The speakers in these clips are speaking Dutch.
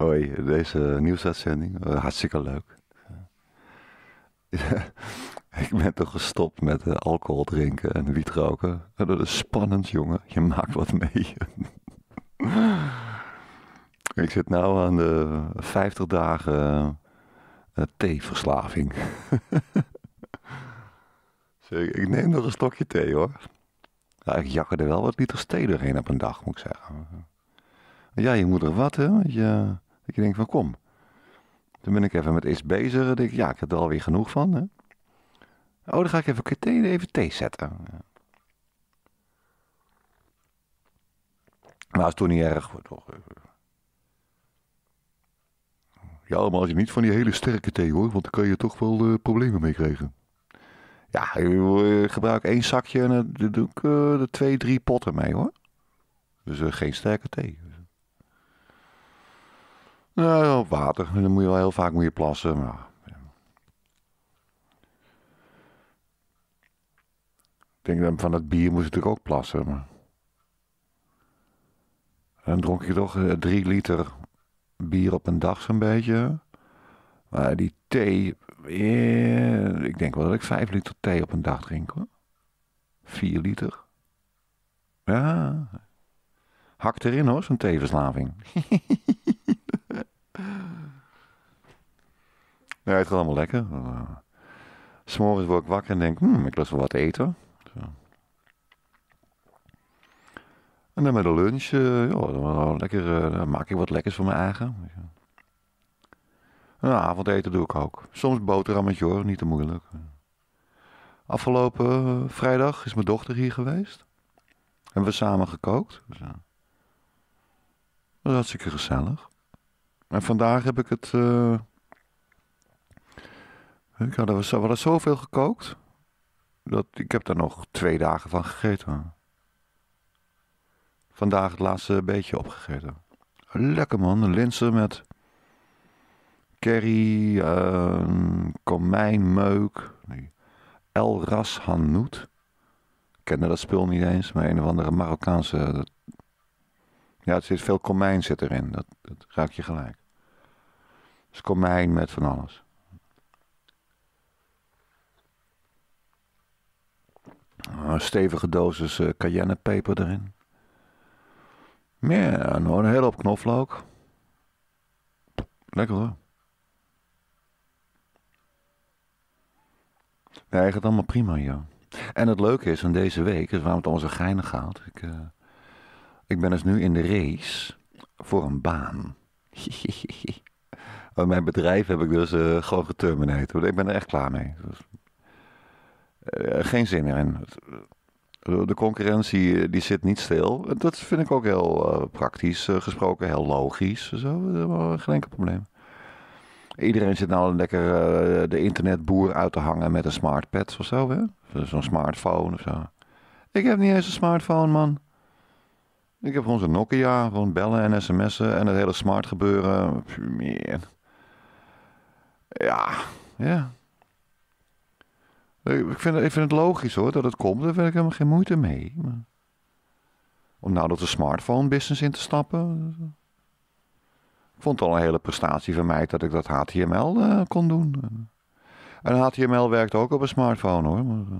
Hoi, deze nieuwsuitzending. Eh, hartstikke leuk. ik ben toch gestopt met eh, alcohol drinken en wiet roken. Eh, dat is spannend, jongen. Je maakt wat mee. ik zit nu aan de 50 dagen theeverslaving. ik, neem nog een stokje thee, hoor. Ja, ik jakker er wel wat liter thee doorheen op een dag, moet ik zeggen. Ja, je moet er wat, hè? Je, ik denk van kom. Toen ben ik even met iets bezig. en denk ik, ja, ik heb er alweer genoeg van. Hè? Oh, dan ga ik even thee, even thee zetten. Maar dat is toch niet erg. Toch? Ja, maar als je niet van die hele sterke thee hoor, want dan kan je toch wel problemen mee krijgen. Ja, ik eh, gebruik één zakje en dan doe ik eh, er twee, drie potten mee hoor. Dus eh, geen sterke thee. Nou, water. dan moet je wel heel vaak moet je plassen. Maar... Ik denk dat van het bier moest ik natuurlijk ook plassen. Maar... dan dronk je toch eh, drie liter bier op een dag zo'n beetje. Maar die thee, eh, ik denk wel dat ik vijf liter thee op een dag drink hoor. Vier liter. Ja. Hak erin hoor, zo'n theeverslaving. Ja, het gaat allemaal lekker. 's eh, S'morgens word ik wakker en denk, hmm, ik lust wel wat eten. Zo. En dan met de lunch, uh, lekker, eh, maak ik wat lekkers voor mijn eigen. En avondeten doe ik ook. Soms boterhammetje hoor, niet te moeilijk. Afgelopen vrijdag is mijn dochter hier geweest. Hebben we samen gekookt. Dat was hartstikke gezellig. En vandaag heb ik het ik had er zoveel gekookt. Dat, ik heb daar nog twee dagen van gegeten. Vandaag het laatste beetje opgegeten. Lekker man, linzen met curry, uh, ehm, komijnmeuk, El Ras Hanout. Ik kende dat spul niet eens, maar een of andere Marokkaanse... Dat, ja, er zit veel komijn zit erin, dat, dat je gelijk. Dus komijn met van alles. Een stevige dosis uh, cayennepeper erin. Ja, nog een hele hoop knoflook. Lekker hoor. Nee, gaat allemaal prima, joh. En het leuke is, aan deze week, is waarom het onze zo geinig gaat. Ik, eh, ik ben dus nu in de race voor een baan. Oh, mijn bedrijf heb ik dus uh, gewoon getermineerd. Ik ben er echt klaar mee. Dus eh, geen zin meer in. Eh, de concurrentie eh, die zit niet stil. Dat vind ik ook heel praktisch gesproken, heel logisch. Zo, geen enkel probleem. Iedereen zit nou lekker de internetboer uit te hangen met een smartpad of zo. Zo'n smartphone of zo. Ik heb niet eens een smartphone, man. Ik heb gewoon zo'n Nokia, gewoon bellen en sms'en en het hele smart gebeuren. Ja, ja. Ik vind, ik vind het logisch hoor dat het komt. Daar heb ik helemaal geen moeite mee. Maar... Om nou dat de smartphone business in te stappen. Eh, ik vond het al een hele prestatie van mij dat ik dat HTML uh, eh, kon doen. En HTML werkt ook op een smartphone hoor. Eh,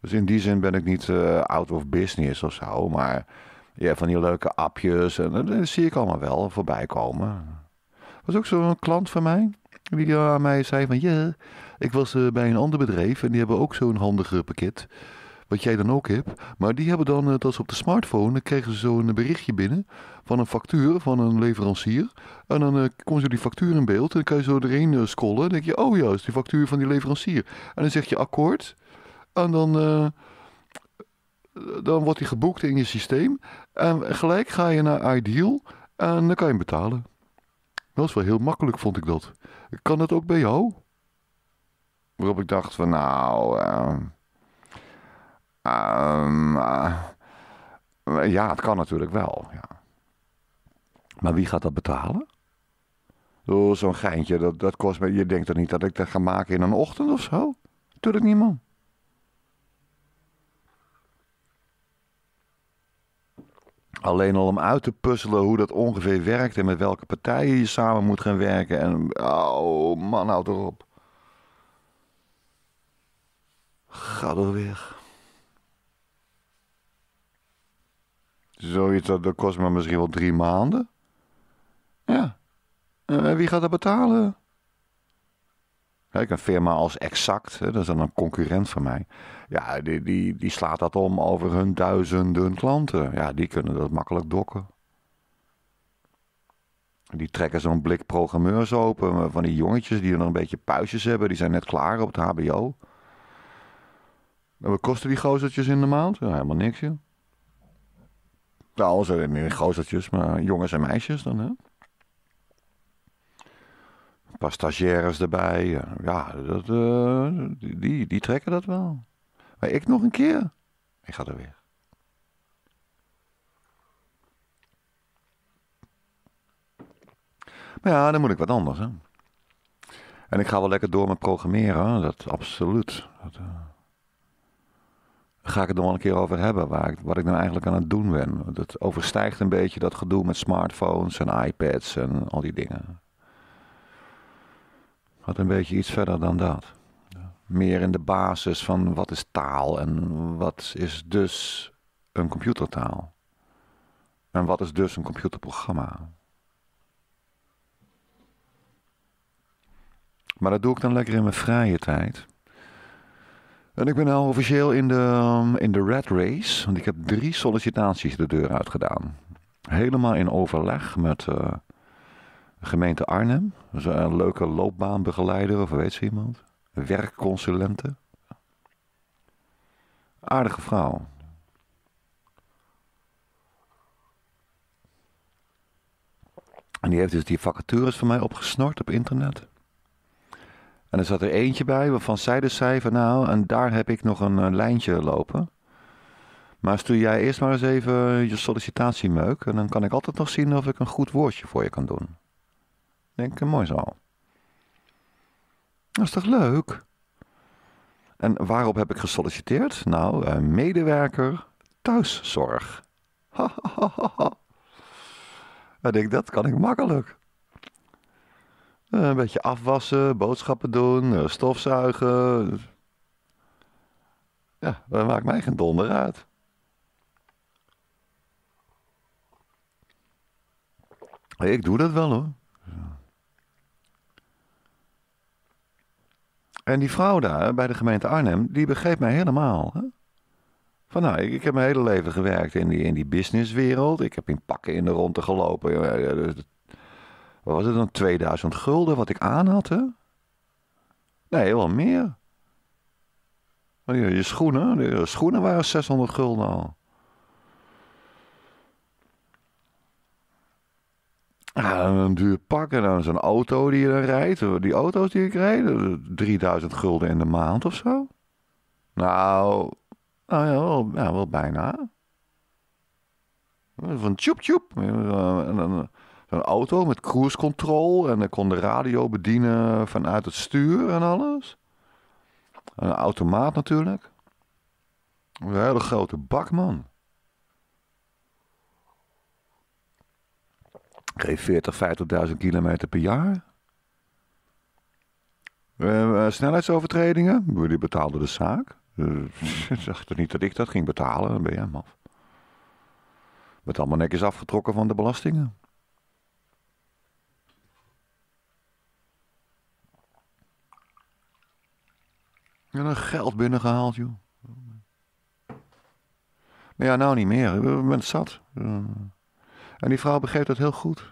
dus in die zin ben ik niet out of business of zo. Maar ja, van die leuke appjes. En, dat zie ik allemaal wel voorbij komen. was ook zo'n klant van mij die aan mij zei van ja, ik was eh, bij een ander bedrijf en die hebben ook zo'n handig pakket. Wat jij dan ook hebt. Maar die hebben dan, eh, dat is op de smartphone, dan kregen ze zo'n berichtje binnen van een factuur van een leverancier. En dan uh, eh, komt zo die factuur in beeld en dan kan je zo erheen scrollen. Dan denk je, oh ja, is die factuur van die leverancier. En dan zeg je akkoord. En dan, dan wordt die geboekt in je systeem. En gelijk ga je naar Ideal en dan kan je hem betalen. Dat was wel heel makkelijk, vond ik dat. Kan dat ook bij jou? Waarop ik dacht van, nou... Ehm, ehm, eh, ja, het kan natuurlijk wel, ja. Maar wie gaat dat betalen? Oh, zo'n geintje, dat, dat kost me... Je denkt toch niet dat ik dat ga maken in een ochtend of zo? Tuurlijk niet, man. Alleen al om uit te puzzelen hoe dat ongeveer werkt en met welke partijen je samen moet gaan werken. En oh man, houd erop. Ga er Zoiets dat, dat kost me misschien wel drie maanden. Ja. En wie gaat dat betalen? Kijk, een firma als Exact, dat is dan een concurrent van mij. Ja, die, die, die slaat dat om over hun duizenden klanten. Ja, die kunnen dat makkelijk dokken. Die trekken zo'n blik programmeurs open van die jongetjes die nog een beetje puistjes hebben. Die zijn net klaar op het hbo. En wat kosten die gozertjes in de maand? Ja, helemaal niks, joh. Nou, ze meer gozertjes, maar jongens en meisjes dan, hè? paar stagiaires erbij. Ja, dat, eh, die, die trekken dat wel. Maar ik nog een keer. Ik ga er weer. Maar ja, dan moet ik wat anders. Hè. En ik ga wel lekker door met programmeren. Dat absoluut. Dat, eh, ga ik het nog wel een keer over hebben. Waar ik, wat ik nou eigenlijk aan het doen ben. Dat overstijgt een beetje dat gedoe met smartphones en iPads en al die dingen wat een beetje iets verder dan dat. Meer in de basis van wat is taal en wat is dus een computertaal. En wat is dus een computerprogramma? Maar dat doe ik dan lekker in mijn vrije tijd. En ik ben al nou officieel in de, ehm, in de red race. Want ik heb drie sollicitaties de deur uitgedaan. Helemaal in overleg met eh, Gemeente Arnhem, een leuke loopbaanbegeleider of weet ze iemand. Werkconsulente. Aardige vrouw. En die heeft dus die vacatures van mij opgesnort op internet. En er zat er eentje bij waarvan zij de zei nou, en daar heb ik nog een, eh, lijntje lopen. Maar stuur jij eerst maar eens even je sollicitatiemeuk. En dan kan ik altijd nog zien of ik een goed woordje voor je kan doen denk ik, eh, mooi zo. Dat is toch leuk? En waarop heb ik gesolliciteerd? Nou, eh, medewerker thuiszorg. ik denk, dat kan ik makkelijk. Eh, een beetje afwassen, boodschappen doen, stofzuigen. Ja, dat maakt mij geen donder uit. Ik doe dat wel hoor. En die vrouw daar bij de gemeente Arnhem, die begreep mij helemaal. Hè? Van nou, ik, heb mijn hele leven gewerkt in die, in die businesswereld. Ik heb in pakken in de ronde gelopen. Dus wat was het dan? 2000 gulden wat ik aan had, hè? Nee, wel meer. Oh, je, je schoenen, de schoenen waren 600 gulden al. Ja, een duur pak en dan zo'n auto die je dan rijdt. Die auto's die ik rijd, 3000 gulden in de maand of zo. Nou, nou ja, wel, ja, bijna. Van tjoep tjoep. Zo'n auto met cruise control en dan kon de radio bedienen vanuit het stuur en alles. een automaat natuurlijk. Een hele grote bak, man. Geef 40, 50.000 kilometer per jaar. Uh, snelheidsovertredingen, die betaalde de zaak. Ze uh, niet dat ik dat ging betalen, dan ben jij maf. Met allemaal netjes afgetrokken van de belastingen. En dan geld binnengehaald, joh. Maar ja, nou niet meer. Ik ben zat. Eh, en die vrouw begreep dat heel goed.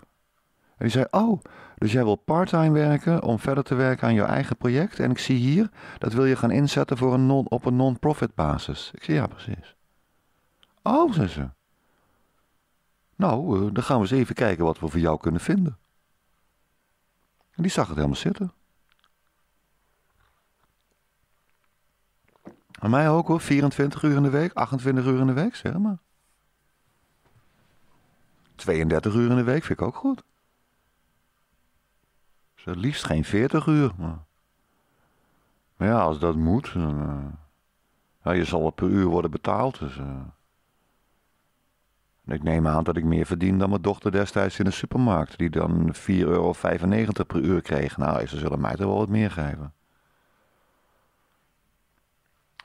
En die zei: Oh, dus jij wil parttime werken om verder te werken aan jouw eigen project. En ik zie hier, dat wil je gaan inzetten voor een non, op een non-profit basis. Ik zei: Ja, precies. Oh, zei ze. Nou, eh, dan gaan we eens even kijken wat we voor jou kunnen vinden. En die zag het helemaal zitten. En mij ook hoor, 24 uur in de week, 28 uur in de week, zeg maar. 32 uur in de week vind ik ook goed. Dus het liefst geen 40 uur. Maar, maar ja, als dat moet, eh, ja, je zal het per uur worden betaald. Dus, eh. Ik neem aan dat ik meer verdien dan mijn dochter destijds in de supermarkt, die dan 4,95 euro per uur kreeg. Nou, ze zullen mij toch wel wat meer geven.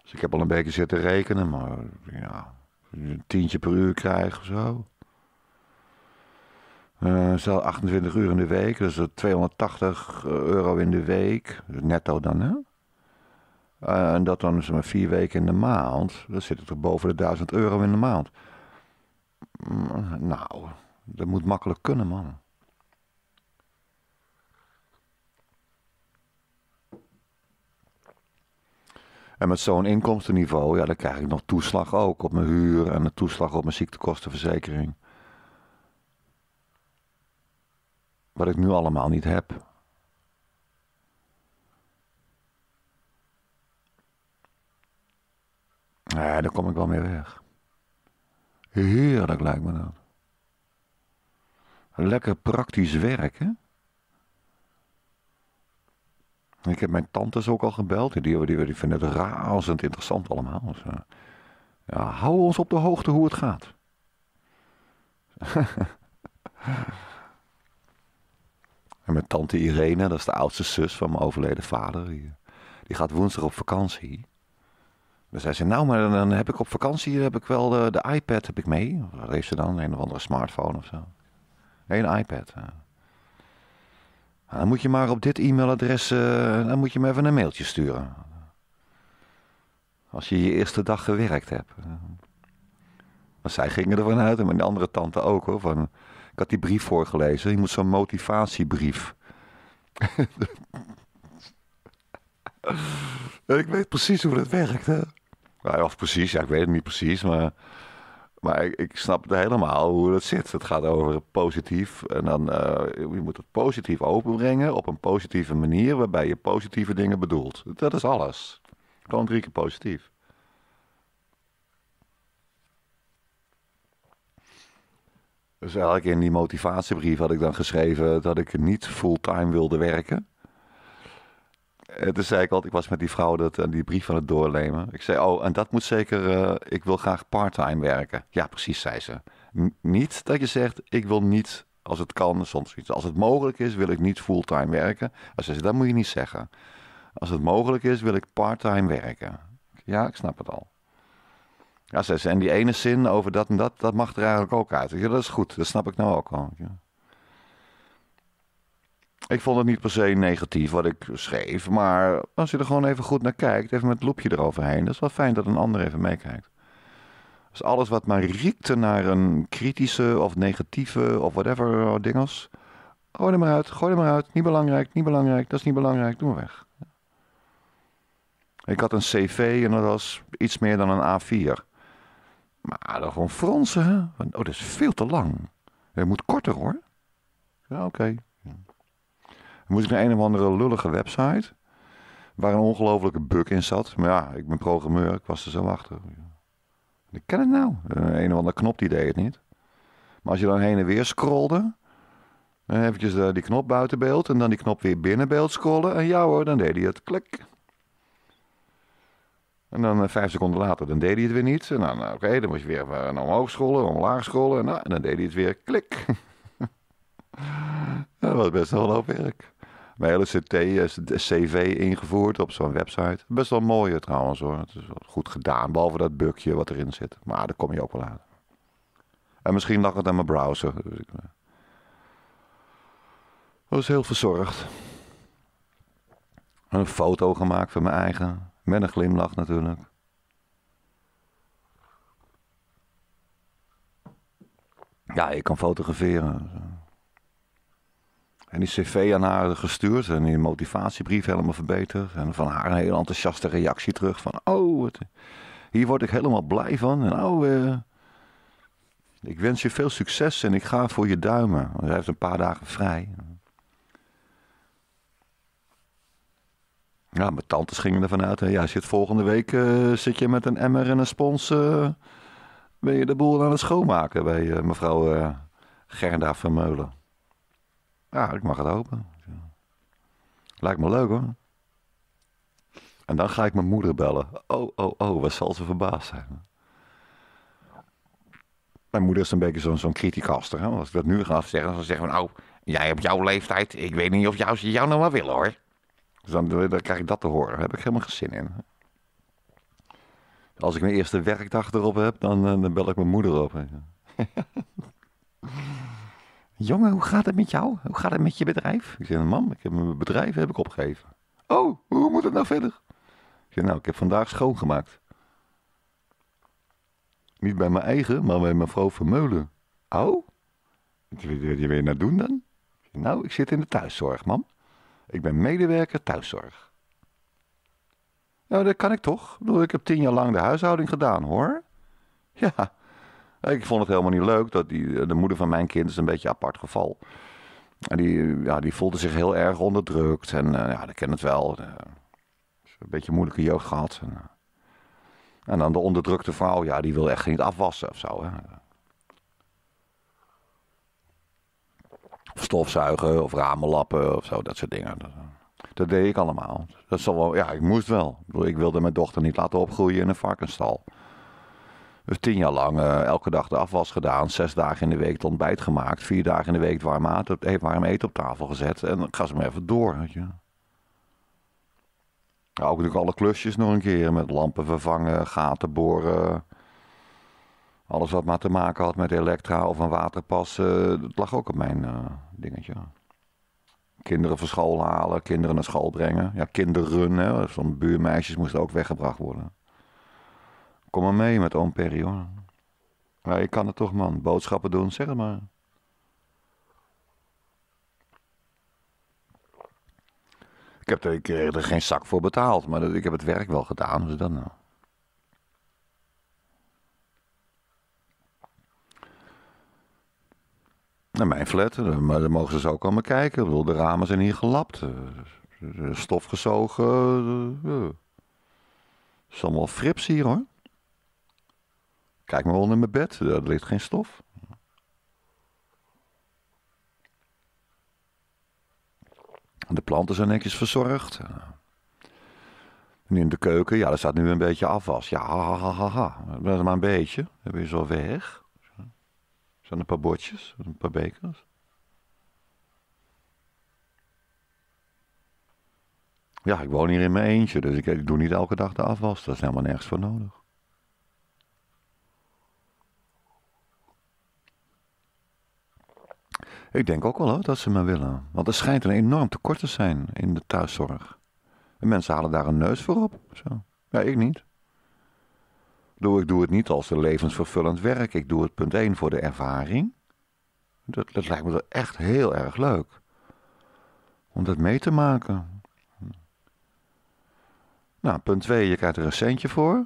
Dus ik heb al een beetje zitten rekenen, maar ja, een tientje per uur krijgen of zo. Uh, eh, 28 uur in de week, dus 280 eh, euro in de week, dus netto dan hè. Eh, en dat dan is maar vier weken in de maand, dan zit het er boven de 1000 euro in de maand. nou, dat moet makkelijk kunnen man. En met zo'n inkomstenniveau, ja, dan krijg ik nog toeslag ook op mijn huur en een toeslag op mijn ziektekostenverzekering. wat ik nu allemaal niet heb. Ja, daar kom ik wel mee weg. Heerlijk lijkt me dat. Lekker praktisch werk, hè? Ik heb mijn tantes ook al gebeld. Die, die, die vinden het razend interessant allemaal. Dus, eh, ja, hou ons op de hoogte hoe het gaat. En mijn tante Irene, dat is de oudste zus van mijn overleden vader, die, die gaat woensdag op vakantie. Dan zei ze, nou, maar dan heb ik op vakantie heb ik wel de, iPad heb ik mee. Wat heeft ze dan? Een of andere smartphone of zo. Nee, een iPad. Nou, dan moet je maar op dit e-mailadres, eh, dan moet je me even een mailtje sturen. Als je je eerste dag gewerkt hebt. Maar zij gingen ervan uit, en mijn andere tante ook hoor, van... Ik had die brief voorgelezen. Je moet zo'n motivatiebrief. ik weet precies hoe dat werkt. Hè? Nou, of precies, ja, ik weet het niet precies, maar, maar ik, snap het helemaal hoe dat zit. Het gaat over positief. En dan uh, je moet het positief openbrengen op een positieve manier waarbij je positieve dingen bedoelt. Dat is alles. Gewoon drie keer positief. Dus eigenlijk in die motivatiebrief had ik dan geschreven dat ik niet fulltime wilde werken. En eh, toen zei ik altijd, ik was met die vrouw dat, en eh, die brief aan het doorlemen. Ik zei, oh, en dat moet zeker, eh, ik wil graag parttime werken. Ja, precies, zei ze. niet dat je zegt, ik wil niet, als het kan, soms iets. Als het mogelijk is, wil ik niet fulltime werken. Als ze zei, dat moet je niet zeggen. Als het mogelijk is, wil ik parttime werken. Ja, ik snap het al. Ja, zei ze, en die ene zin over dat en dat, dat mag er eigenlijk ook uit. Ja, dat is goed, dat snap ik nou ook al. Ja. Ik vond het niet per se negatief wat ik schreef, maar als je er gewoon even goed naar kijkt, even met het loepje eroverheen, dat is wel fijn dat een ander even meekijkt. Dus alles wat maar riekte naar een kritische of negatieve of whatever eh, dingels, gooi er maar uit, gooi er maar uit, niet belangrijk, niet belangrijk, dat is niet belangrijk, doe maar weg. Ik had een cv en dat was iets meer dan een A4. Maar dan gewoon fronsen, Oh, dat is veel te lang. Het moet korter, hoor. Ja, oké. Dan moest ik naar een of andere lullige website. Waar een ongelofelijke bug in zat. Maar ja, ik ben programmeur, ik was er zo achter. Ik ken het nou. Eh, een of andere knop die deed het niet. Maar als je dan heen en weer scrolde. En eh, eventjes eh, die knop buiten beeld. En dan die knop weer binnen beeld scrollen. En ja hoor, dan deed hij het klik. En dan eh, vijf seconden later, dan deed hij het weer niet. En dan, eh, oké, dan moest je weer eh, naar omhoog scrollen, omlaag scrollen. En, en dan deed hij het weer, klik. dat was best wel een hoop werk. Mijn hele CT-CV ingevoerd op zo'n website. Best wel mooi trouwens hoor. Het is goed gedaan, behalve dat bugje wat erin zit. Maar daar kom je ook wel aan. En misschien lag het aan mijn browser. Dus was heel verzorgd. Een foto gemaakt van mijn eigen met een glimlach natuurlijk. Ja, ik kan fotograferen. En die cv aan haar gestuurd en die motivatiebrief helemaal verbeterd. En van haar een hele enthousiaste reactie terug van... Oh, hier word ik helemaal blij van. En oh, eh, ik wens je veel succes en ik ga voor je duimen. Want hij heeft een paar dagen vrij. Ja, mijn tantes gingen ervan uit. Hè. Ja, zit volgende week eh, zit je met een emmer en een spons. Eh, ben je de boel aan het schoonmaken bij eh, mevrouw Gerda van Meulen. Ja, ik mag het hopen. Lijkt me leuk hoor. En dan ga ik mijn moeder bellen. Oh, oh, oh, wat zal ze verbaasd zijn. Mijn moeder is een beetje zo'n zo'n criticaster. Hè? Als ik dat nu ga zeggen, dan zeggen ze van... Nou, jij op jouw leeftijd, ik weet niet of jou, ze jou nou maar willen hoor. Dus dan, krijg ik dat te horen. Daar heb ik helemaal geen zin in. Als ik mijn eerste werkdag erop heb, dan, eh, bel ik mijn moeder op. Jongen, hoe gaat het met jou? Hoe gaat het met je bedrijf? Ik zeg, mam, ik heb mijn bedrijf heb ik opgegeven. Oh, hoe moet het nou verder? Ik zeg, nou, ik heb vandaag schoongemaakt. Niet bij mijn eigen, maar bij mevrouw Vermeulen. Oh? Wat wil je nou doen dan? Nou, ik zit in de thuiszorg, mam. Ik ben medewerker thuiszorg. Nou, dat kan ik toch? Ik heb tien jaar lang de huishouding gedaan, hoor. Ja, ik vond het helemaal niet leuk. Dat die, de moeder van mijn kind is een beetje een apart geval. En die, ja, die voelde zich heel erg onderdrukt. En eh, ja, dat ken het wel. Eh, een beetje een moeilijke jeugd gehad. En, eh, en, dan de onderdrukte vrouw, ja, die wil echt niet afwassen of zo. Hè. Of stofzuigen, of ramen lappen, of zo, dat soort dingen. Eh, dat, deed ik allemaal. Dat zal wel, ja, ik moest wel. Ik wilde mijn dochter niet laten opgroeien in een varkenstal. Dus tien jaar lang eh, elke dag de afwas gedaan. Zes dagen in de week het ontbijt gemaakt. Vier dagen in de week het warm, warm eten op tafel gezet. En dan ga ze maar even door. Weet je. ook natuurlijk alle klusjes nog een keer. Met lampen vervangen, gaten boren alles wat maar te maken had met elektra of een waterpas, eh, dat lag ook op mijn eh, dingetje. Kinderen van school halen, kinderen naar school brengen. Ja, kinderen, zo'n buurmeisjes moesten ook weggebracht worden. Kom maar mee met oom Perry hoor. Ja, ik kan het toch man, boodschappen doen, zeg het maar. Ik heb er, er geen zak voor betaald, maar ik heb het werk wel gedaan, dus dat nou. Eh. Naar mijn flat, eh, maar daar mogen ze zo dus ook komen kijken. Ik de ramen zijn hier gelapt. Eh, eh, stof gezogen. Het is allemaal frips hier hoor. Kijk maar onder mijn bed, daar ligt geen stof. De planten zijn netjes verzorgd. En in de keuken, ja, er staat nu een beetje afwas. Ja, ha, ha, ha, ha. Dat is maar een beetje. Dat je zo weg een paar bordjes, een paar bekers. Ja, ik woon hier in mijn eentje, dus ik, doe niet elke dag de afwas. Dat is helemaal nergens voor nodig. Ik denk ook wel hoor, dat ze me willen. Want er schijnt een enorm tekort te zijn in de thuiszorg. En mensen halen daar een neus voor op. Zo. Ja, ik niet ik doe het niet als een levensvervullend werk. Ik doe het punt 1 voor de ervaring. Dat, dat lijkt me toch echt heel erg leuk. Om dat mee te maken. Nou, punt 2, je krijgt er een centje voor.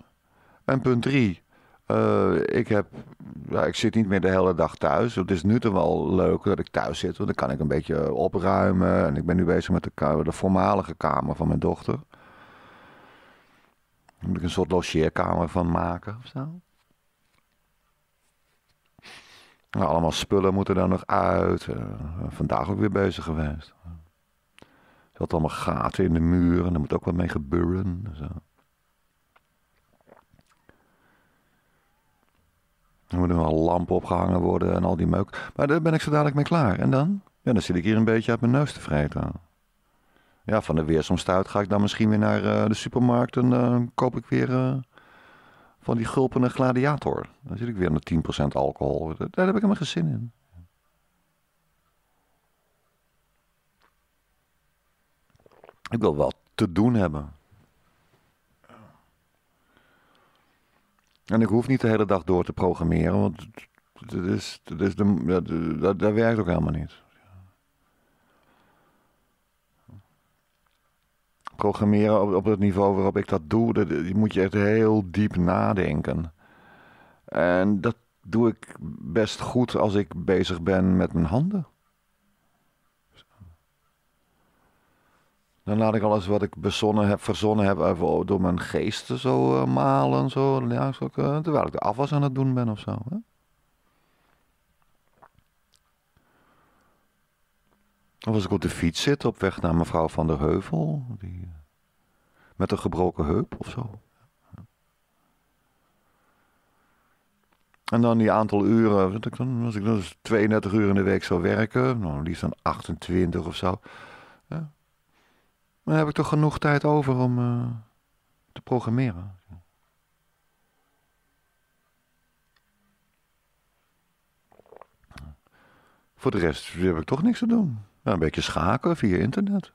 En punt 3, eh, ik, heb, ja, ik zit niet meer de hele dag thuis. Het is nu toch wel leuk dat ik thuis zit, want dan kan ik een beetje opruimen. En ik ben nu bezig met de, de voormalige kamer van mijn dochter moet ik een soort logeerkamer van maken of zo? Nou, allemaal spullen moeten daar nog uit. Eh, vandaag ook weer bezig geweest. Er zat allemaal gaten in de muren. En daar moet ook wat mee gebeuren. Zo. Dus, eh. Er moeten wel lampen opgehangen worden en al die meuk. Maar daar ben ik zo dadelijk mee klaar. En dan? Ja, dan zit ik hier een beetje uit mijn neus te vreten ja, van de weersomstuit ga ik dan misschien weer naar eh, de supermarkt en dan eh, koop ik weer eh, van die gulpende gladiator. Dan zit ik weer aan 10% alcohol. Daar heb ik helemaal geen zin in. Ik wil wel te doen hebben. En ik hoef niet de hele dag door te programmeren, want dat, is, dat, is de, dat, dat werkt ook helemaal niet. programmeren op, op het niveau waarop ik dat doe, moet je echt heel diep nadenken. En dat doe ik best goed als ik bezig ben met mijn handen. Dan laat ik alles wat ik bezonnen heb, verzonnen heb, even door mijn geesten zo eh, malen. Zo, ja, zo, eh, terwijl ik de afwas aan het doen ben of zo. Hè? Of als ik op de fiets zit op weg naar mevrouw van der Heuvel. Die, eh, met een gebroken heup of zo. En dan die aantal uren, als ik dan dus 32 uur in de week zou werken, nou liefst dan 28 of zo. Dan heb ik toch genoeg tijd over om eh, te programmeren. Voor de rest heb ik toch niks te doen een beetje schaken via internet.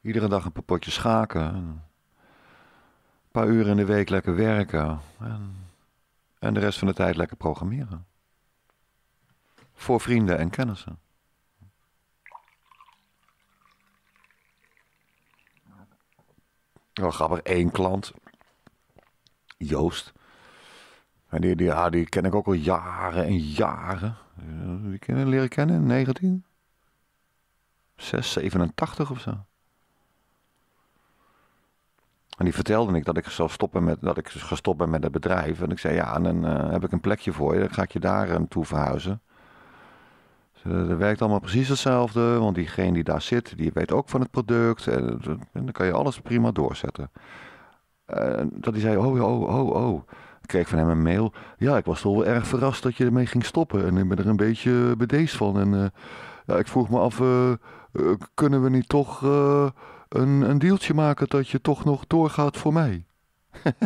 Iedere dag een paar schaken. Een paar uren in de week lekker werken. En, en de rest van de tijd lekker programmeren. Voor vrienden en kennissen. Wel grappig, één klant, Joost, en die, die, ja, ah, die ken ik ook al jaren en jaren. Die kennen, leren kennen in 19... 6, 87 of zo. En die vertelde ik dat ik zou stoppen met dat ik gestopt ben met het bedrijf. En ik zei ja, en dan eh, heb ik een plekje voor je. Dan ga ik je daar naartoe toe verhuizen. Dus, eh, dat werkt allemaal precies hetzelfde. Want diegene die daar zit, die weet ook van het product. En, dan kan je alles prima doorzetten. dat hij zei, oh, oh, oh, oh. Ik kreeg van hem een mail. Ja, ik was toch wel erg verrast dat je ermee ging stoppen. En ik ben er een beetje eh, bedeesd van. En eh, ja, ik vroeg me af, eh, kunnen we niet toch een, een deeltje maken dat je toch nog doorgaat voor mij?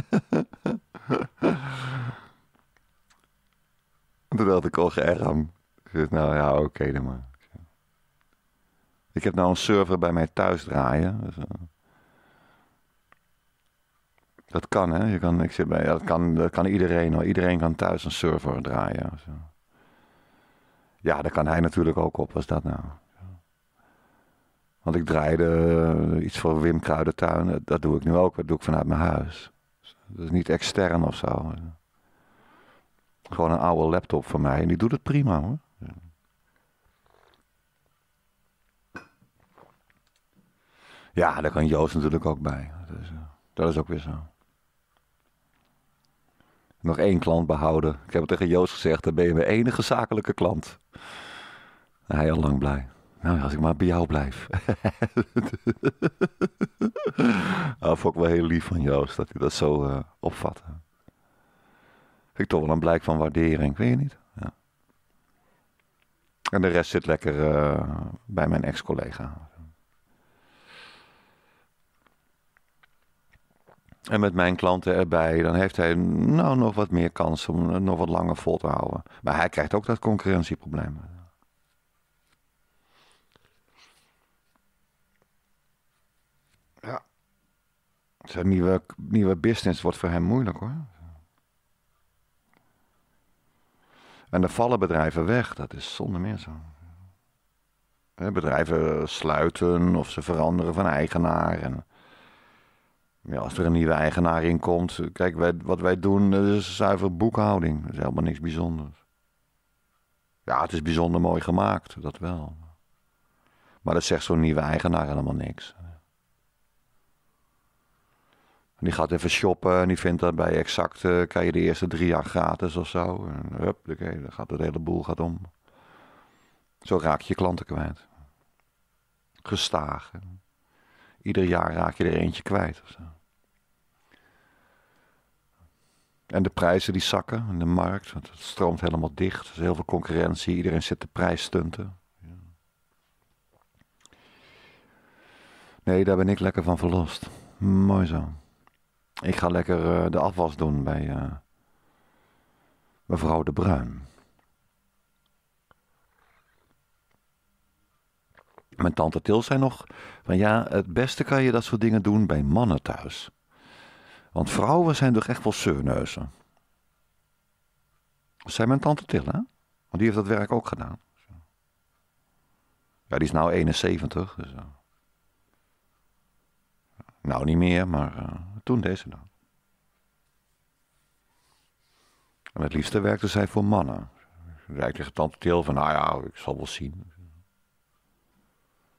Toen had ik al oh, geërgerd. zei, nou ja, oké dan maar. Ik heb nou een server bij mij thuis draaien. Dus, dat kan, hè? Je kan, ik zit bij, dat, kan, dat kan iedereen hoor. Iedereen kan thuis een server draaien. Zo. Ja, daar kan hij natuurlijk ook op, is dat nou. Want ik draaide eh, iets voor Wim Kruidentuin. Dat doe ik nu ook. Dat doe ik vanuit mijn huis. Dat is niet extern of zo. Gewoon een oude laptop voor mij. En die doet het prima hoor. Ja, daar kan Joost natuurlijk ook bij. Dat is, eh, dat is ook weer zo nog één klant behouden. Ik heb het tegen Joost gezegd, dan ben je mijn enige zakelijke klant. En hij al lang blij. Nou, als ik maar bij jou blijf. dat vond ik wel heel lief van Joost, dat hij dat zo uh, opvatte. ik toch wel een blijk van waardering, weet je niet? Ja. En de rest zit lekker eh, bij mijn ex-collega. En met mijn klanten erbij, dan heeft hij nou nog wat meer kans om het eh, nog wat langer vol te houden. Maar hij krijgt ook dat concurrentieprobleem. Ja. Zijn nieuwe, nieuwe business wordt voor hem moeilijk hoor. En er vallen bedrijven weg, dat is zonder meer zo. Bedrijven sluiten of ze veranderen van eigenaar. En ja, als er een nieuwe eigenaar in komt. Kijk, wat wij doen is zuiver boekhouding. Dat is helemaal niks bijzonders. Ja, het is bijzonder mooi gemaakt, dat wel. Maar dat zegt zo'n nieuwe eigenaar helemaal niks. En die gaat even shoppen en die vindt dat bij Exact eh, kan je de eerste drie jaar gratis of zo. En hup, dan gaat het hele boel gaat om. Zo raak je klanten kwijt. Gestaag. Ieder jaar raak je er eentje kwijt of En de prijzen die zakken in de markt. Want het stroomt helemaal dicht. Er is heel veel concurrentie. Iedereen zit de prijs Nee, daar ben ik lekker van verlost. Mooi zo. Ik ga lekker eh, de afwas doen bij eh, mevrouw De Bruin. Mijn tante Til zei nog: van ja, het beste kan je dat soort dingen doen bij mannen thuis. Want vrouwen zijn toch echt wel zeurneuzen. Dat zijn mijn tante hè? Want die heeft dat werk ook gedaan. Ja, die is nou 71. Dus, eh. Nou niet meer, maar uh, toen ze dat. En het liefste werkte zij voor mannen. Ze tegen tante Til van, nou ja, ik zal wel zien.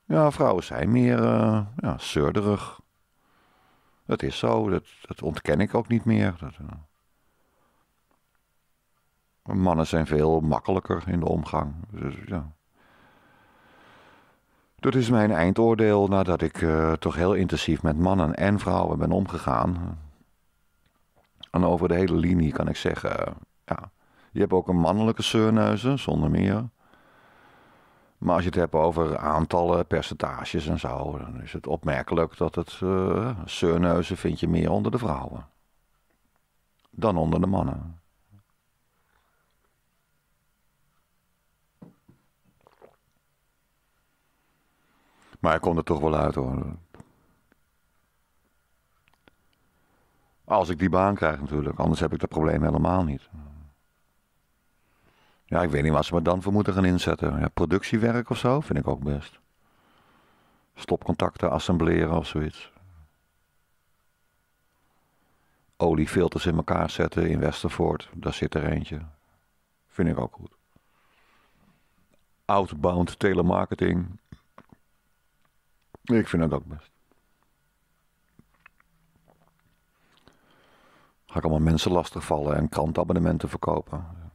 Ja, vrouwen zijn meer uh, ja, dat is zo, dat, dat ontken ik ook niet meer. Dat, eh, Mannen zijn veel makkelijker in de omgang. Dus, ja. Dat is mijn eindoordeel nadat ik eh, toch heel intensief met mannen en vrouwen ben omgegaan. En over de hele linie kan ik zeggen, eh, ja, je hebt ook een mannelijke zeurneuzen, zonder meer. Maar als je het hebt over aantallen, percentages en zo, dan is het opmerkelijk dat het uh, vind je meer onder de vrouwen dan onder de mannen. Maar ik kon er toch wel uit hoor. Als ik die baan krijg natuurlijk, anders heb ik dat probleem helemaal niet. Ja, ik weet niet waar ze me dan voor moeten gaan inzetten. Ja, productiewerk of zo vind ik ook best. Stopcontacten assembleren of zoiets. Oliefilters in elkaar zetten in Westervoort, daar zit er eentje. Vind ik ook goed. Outbound telemarketing. Ik vind dat ook best. Ga ik allemaal mensen lastigvallen en krantabonnementen verkopen.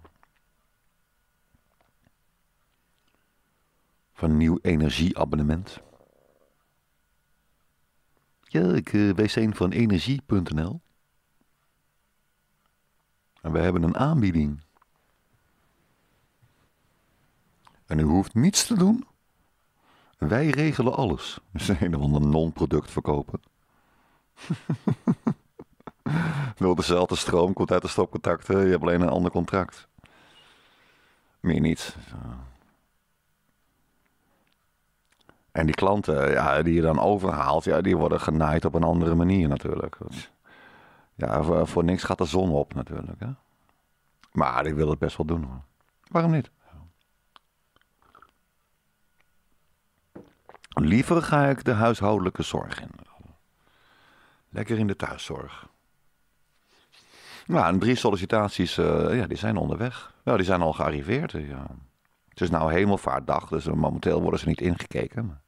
van een nieuw energieabonnement. Ja, ik, eh, wij zijn van energie.nl. En wij hebben een aanbieding. En u hoeft niets te doen. Wij regelen alles. We zijn van een non-product verkopen. Wel dezelfde stroom komt uit de stopcontacten. Je hebt alleen een ander contract. Meer niet. En die klanten ja, die je dan overhaalt, ja, die worden genaaid op een andere manier natuurlijk. ja, voor, niks gaat de zon op natuurlijk. Hè? Maar die wil het best wel doen hoor. Waarom niet? Liever ga ik de huishoudelijke zorg in. Lekker in de thuiszorg. Nou, en drie sollicitaties, eh, ja, die zijn onderweg. Nou, die zijn al gearriveerd. Ja. Het is nou hemelvaartdag, dus momenteel worden ze niet ingekeken.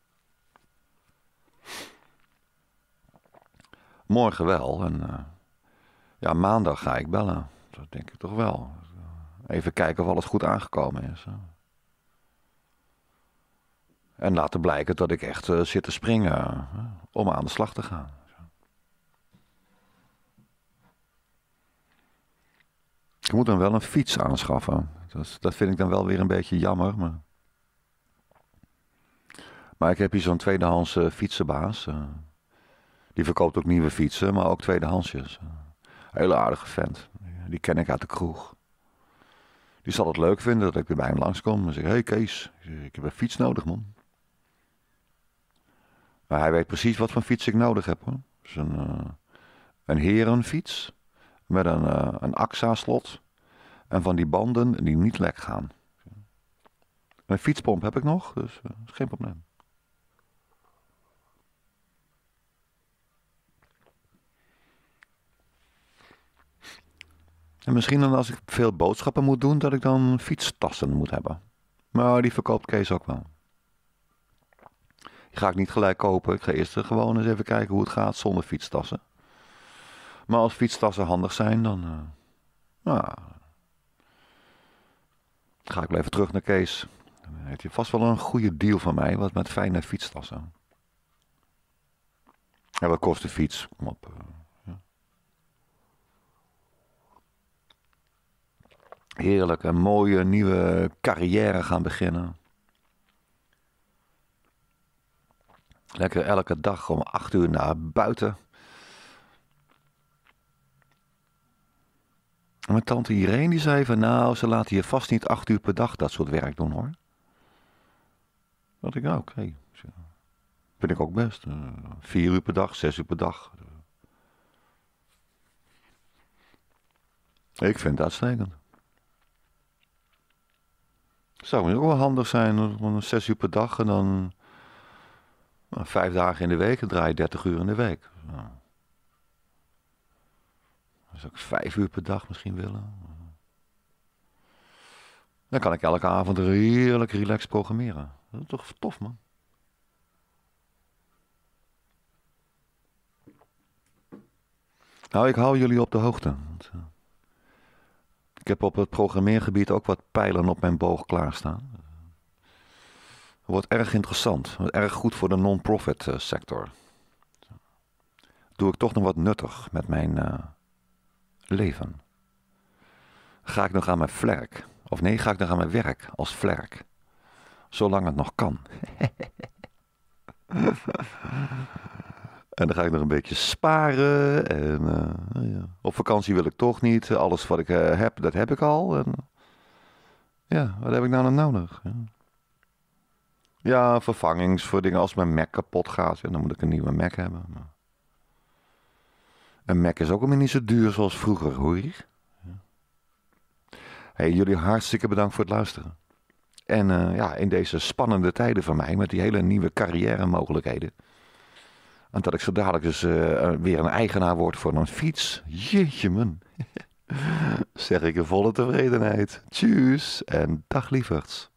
Morgen wel. En, eh, ja, maandag ga ik bellen. Dat denk ik toch wel. Even kijken of alles goed aangekomen is. En laten blijken dat ik echt eh, zit te springen om aan de slag te gaan. Ik moet dan wel een fiets aanschaffen. dat vind ik dan wel weer een beetje jammer. Maar... Maar ik heb hier zo'n tweedehands fietsenbaas. Eh. die verkoopt ook nieuwe fietsen, maar ook tweedehandsjes. Eh, hele aardige vent. Die ken ik uit de kroeg. Die zal het leuk vinden dat ik weer bij hem langskom. En zeg, hey Kees, ik heb een fiets nodig man. Maar hij weet precies wat voor fiets ik nodig heb hoor. Dus een, eh, een herenfiets met een, uh, een AXA-slot. En van die banden die niet lek gaan. Een fietspomp heb ik nog, dus geen probleem. En misschien dan als ik veel boodschappen moet doen, dat ik dan fietstassen moet hebben. Maar die verkoopt Kees ook wel. Die ga ik niet gelijk kopen. Ik ga eerst gewoon eens even kijken hoe het gaat zonder fietstassen. Maar als fietstassen handig zijn, dan. Uh, nou, ga ik wel even terug naar Kees. Dan heeft hij vast wel een goede deal van mij, wat met fijne fietstassen. En wat kost de fiets? Op, eh, Heerlijk, een mooie nieuwe carrière gaan beginnen. Lekker elke dag om acht uur naar buiten. Mijn tante Irene die zei van nou, ze laten je vast niet acht uur per dag dat soort werk doen hoor. Dat ik, nou oké. Okay. Vind ik ook best. Eh, vier uur per dag, zes uur per dag. Ik vind het uitstekend. Zou ook wel handig zijn, om zes uur per dag en dan nou, vijf dagen in de week en draai je 30 uur in de week. Nou. Dan zou ik vijf uur per dag misschien willen. Dan kan ik elke avond heerlijk relaxed programmeren. Dat is toch tof, man. Nou, ik hou jullie op de hoogte. Eh, ik heb op het programmeergebied ook wat pijlen op mijn boog klaarstaan. Wordt erg interessant. Wordt erg goed voor de non-profit eh, sector. Doe ik toch nog wat nuttig met mijn eh, leven? Ga ik nog aan mijn flerk? Of nee, ga ik nog aan mijn werk als flerk, Zolang het nog kan. En dan ga ik nog een beetje sparen. En eh, nou ja. op vakantie wil ik toch niet. Alles wat ik eh, heb, dat heb ik al. En, ja, wat heb ik nou nog nodig? Ja. ja. vervangings voor dingen. Als mijn Mac kapot gaat, en dan moet ik een nieuwe Mac hebben. Maar... Een Mac is ook helemaal niet zo duur zoals vroeger, hoor. Hey, jullie hartstikke bedankt voor het luisteren. En eh, ja, in deze spannende tijden van mij, met die hele nieuwe carrière mogelijkheden en dat ik zo dadelijk dus eh, weer een eigenaar word voor een fiets. Jeetje man. zeg ik in volle tevredenheid. Tjus en dag lieverds.